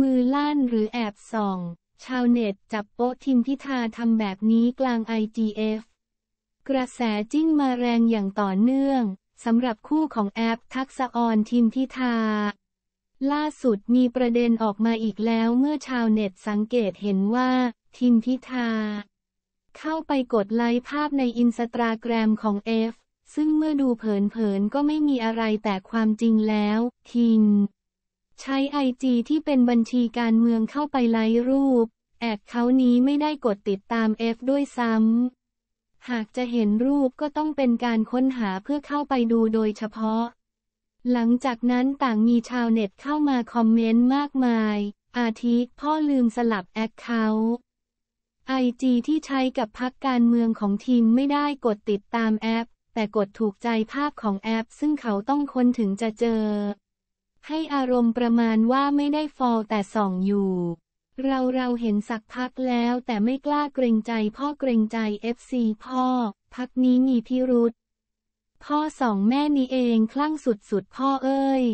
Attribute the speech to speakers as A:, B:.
A: มือลั่นหรือแอบส่อง ชาวเน็ตจับโป๊ะทิมพิธาทำแบบนี้กลาง IGF กระแสจิ้งมาแรงอย่างต่อเนื่อง สำหรับคู่ของแอปทักษออนทิมพิธา ล่าสุดมีประเด็นออกมาอีกแล้วเมื่อชาวเน็ตสังเกตเห็นว่า ทิมพิธา เข้าไปกดไลค์ภาพในอินสตาแกรมของเอฟซึ่งเมื่อดูเผินๆก็ไม่มีอะไรแต่ความจริงแล้วทิมใช้ไอจีที่เป็นบัญชีการเมืองเข้าไปไลค์รูป แอดเขานี้ไม่ได้กดติดตาม F ด้วยซ้ำหากจะเห็นรูปก็ต้องเป็นการค้นหาเพื่อเข้าไปดูโดยเฉพาะ หลังจากนั้นต่างมีชาวเน็ตเข้ามาคอมเมนต์มากมาย อาทิพ่อลืมสลับแอคเคาท์ไอจีที่ใช้กับพักการเมืองของทีมไม่ได้กดติดตามแอป แต่กดถูกใจภาพของแอปซึ่งเขาต้องค้นถึงจะเจอให้อารมณ์ประมาณว่าไม่ได้ฟอลแต่ส่องอยู่ เราเราเห็นสักพักแล้ว แต่ไม่กล้าเกรงใจพ่อเกรงใจเอฟซีพ่อ พักนี้มีพิรุษ พ่อสองแม่นี้เอง คลั่งสุดๆพ่อเอ้ย